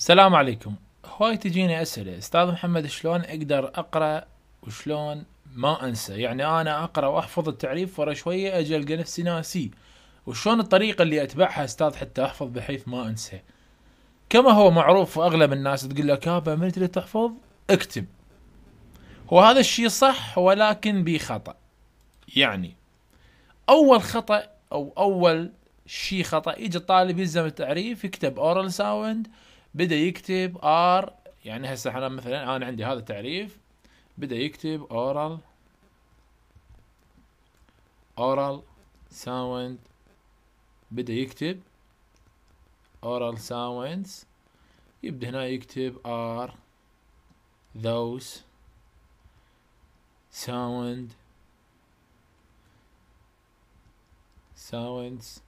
السلام عليكم هواي تجيني اسئله استاذ محمد شلون اقدر اقرا وشلون ما انسى يعني انا اقرا واحفظ التعريف ورا شويه اجي القى نفسي ناسي وشلون الطريقه اللي اتبعها استاذ حتى احفظ بحيث ما انسى كما هو معروف أغلب الناس تقول لك يابا من تريد تحفظ اكتب هو هذا الشيء صح ولكن بخطا يعني اول خطا او اول شيء خطا يجي الطالب يلزم التعريف يكتب اورال ساوند بدا يكتب ار يعني هسه انا مثلا انا عندي هذا التعريف بدا يكتب اورال اورال ساوند بدا يكتب اورال ساوندز يبدأ هنا يكتب ار ذوز ساوند ساوندز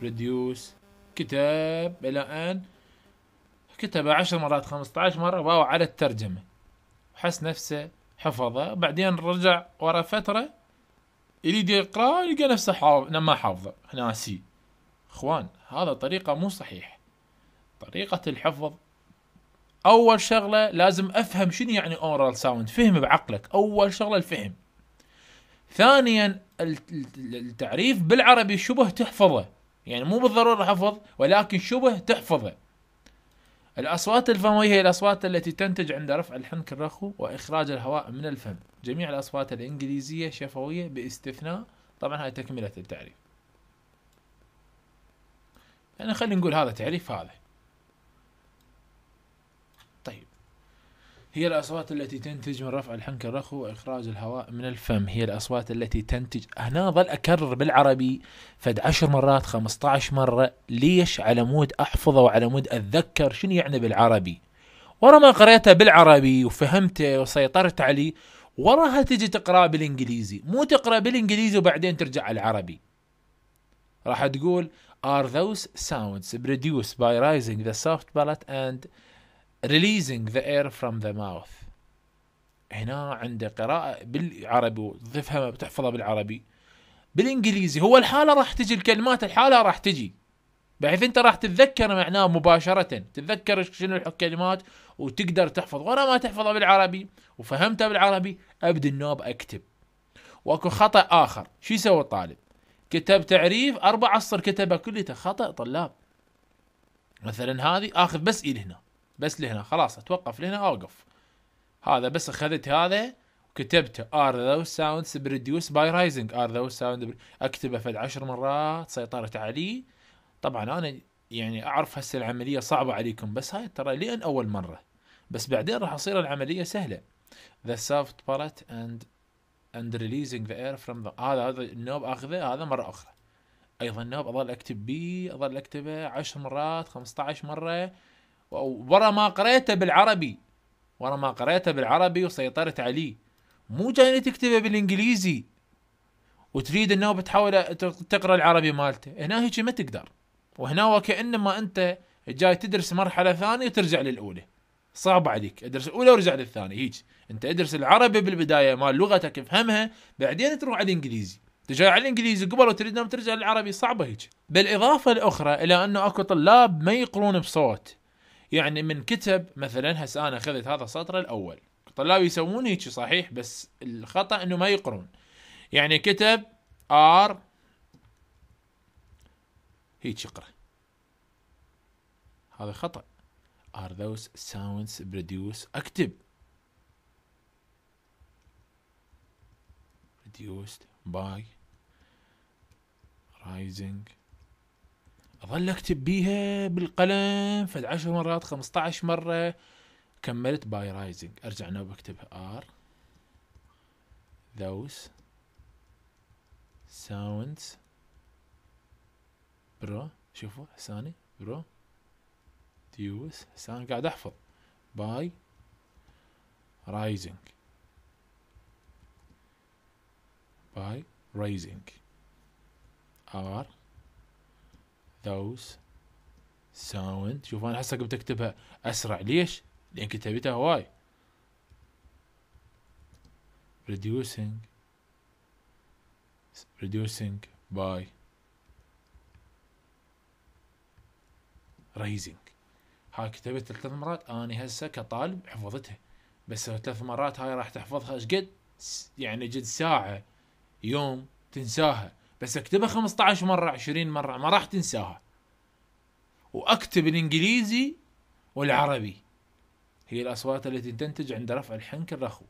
produce كتاب إلى أن كتبه عشر مرات خمسة عشر مرة واو على الترجمة وحس نفسه حفظه بعدين رجع ورا فترة يريد يقرأ يلقى نفسه حافظ ما حافظه ناسي اخوان هذا طريقة مو صحيح طريقة الحفظ اول شغلة لازم افهم شنو يعني اورال ساوند فهم بعقلك اول شغلة الفهم ثانيا التعريف بالعربي شبه تحفظه يعني مو بالضروره حفظ ولكن شبه تحفظه الأصوات الفموية هي الأصوات التي تنتج عند رفع الحنك الرخو وإخراج الهواء من الفم جميع الأصوات الإنجليزية شفوية باستثناء طبعا هاي تكملة التعريف يعني خلينا نقول هذا تعريف هذا هي الأصوات التي تنتج من رفع الحنك الرخو وإخراج الهواء من الفم هي الأصوات التي تنتج هنا ظل أكرر بالعربي فد عشر مرات 15 مرة ليش على مود أحفظه وعلى مود أتذكر شنو يعني بالعربي ورا ما قريته بالعربي وفهمته وسيطرت عليه وراها تجي تقرأ بالإنجليزي مو تقرأ بالإنجليزي وبعدين ترجع على العربي راح تقول are those sounds produced by rising the soft palate and releasing the air from the mouth هنا عنده قراءة بالعربي وتفهمها بتحفظها بالعربي بالانجليزي هو الحالة راح تجي الكلمات الحالة راح تجي بحيث انت راح تتذكر معناه مباشرة تتذكر شنو الكلمات وتقدر تحفظ وانا ما تحفظها بالعربي وفهمتها بالعربي ابد النوب اكتب واكو خطأ اخر شو يسوي الطالب كتب تعريف اربع اسطر كتبه كلته خطأ طلاب مثلا هذه اخذ بس ايد هنا بس لهنا خلاص اتوقف لهنا اوقف هذا بس اخذت هذا وكتبته ار ذو ساوندز بريديوس باي رايزنج ار ذو ساوند اكتبه فد عشر مرات سيطرت علي طبعا انا يعني اعرف هسه العمليه صعبه عليكم بس هاي ترى لين اول مره بس بعدين راح تصير العمليه سهله ذا سوفت palate اند اند ريليزنج ذا اير فروم ذا هذا هذا النوب اخذه هذا مره اخرى ايضا نوب اظل اكتب بي اظل اكتبه 10 مرات 15 مره ورا ما قريته بالعربي ورا ما قريته بالعربي وسيطرت عليه مو جاي تكتبه بالانجليزي وتريد انه بتحاول تقرا العربي مالته هنا هيك ما تقدر وهنا وكانما انت جاي تدرس مرحله ثانيه وترجع للاولى صعب عليك ادرس الاولى وارجع للثانيه هيك انت ادرس العربي بالبدايه مال لغتك افهمها بعدين تروح على الانجليزي تجي على الانجليزي قبل وتريد ترجع للعربي صعبه هيك بالاضافه الاخرى الى انه اكو طلاب ما يقرون بصوت يعني من كتب مثلا هسه انا اخذت هذا السطر الاول طلاب يسوون هيك صحيح بس الخطا انه ما يقرون يعني كتب ار هيك يقرا هذا خطا ار ذوز ساوندز بروديوس اكتب produced باي رايزنج اظل اكتب بيها بالقلم فد 10 مرات 15 مره كملت باي رايزنج ارجع نوب اكتبها ار ذوس ساوندز برو شوفوا حساني برو ديوس حسان قاعد احفظ باي رايزنج باي رايزنج ار تاوس ساوند شوف انا هسه قمت اكتبها اسرع ليش؟ لان كتبتها هواي reducing reducing by raising هاي كتبتها ثلاث مرات انا هسه كطالب حفظتها بس ثلاث مرات هاي راح تحفظها ايش قد يعني جد ساعة يوم تنساها بس اكتبها 15 مره 20 مره ما راح تنساها واكتب الانجليزي والعربي هي الاصوات التي تنتج عند رفع الحنك الرخو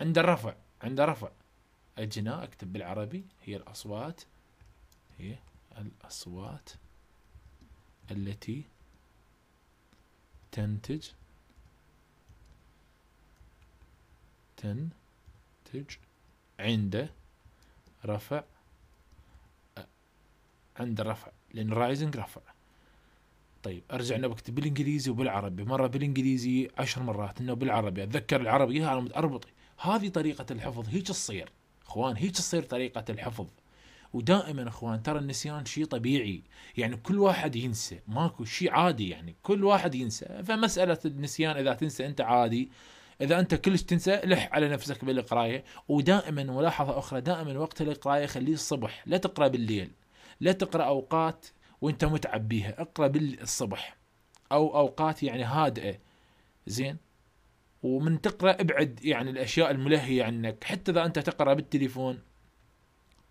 عند الرفع عند رفع الجناء اكتب بالعربي هي الاصوات هي الاصوات التي تنتج تنتج عند رفع عند الرفع لأن رايزنج رفع طيب ارجع انا بكتب بالانجليزي وبالعربي مره بالانجليزي عشر مرات انه بالعربي اتذكر العربي انا متاربطي هذه طريقه الحفظ هيك تصير اخوان هيك تصير طريقه الحفظ ودائما اخوان ترى النسيان شيء طبيعي يعني كل واحد ينسى ماكو شيء عادي يعني كل واحد ينسى فمساله النسيان اذا تنسى انت عادي اذا انت كلش تنسى لح على نفسك بالقرايه ودائما ملاحظه اخرى دائما وقت القرايه خليه الصبح لا تقرا بالليل لا تقرا اوقات وانت متعب بيها اقرا بالصبح او اوقات يعني هادئه زين ومن تقرا ابعد يعني الاشياء الملهيه عنك حتى اذا انت تقرا بالتليفون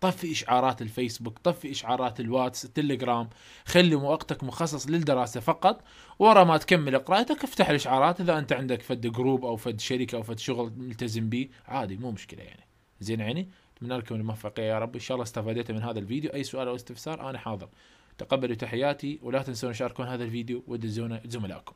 طفي اشعارات الفيسبوك طفي اشعارات الواتس التليجرام خلي وقتك مخصص للدراسه فقط ورا ما تكمل قراءتك افتح الاشعارات اذا انت عندك فد جروب او فد شركه او فد شغل ملتزم به عادي مو مشكله يعني زين يعني اتمنى لكم الموفقيه يا رب ان شاء الله استفاديتوا من هذا الفيديو اي سؤال او استفسار انا حاضر تقبلوا تحياتي ولا تنسون تشاركون هذا الفيديو وتدزونه زملائكم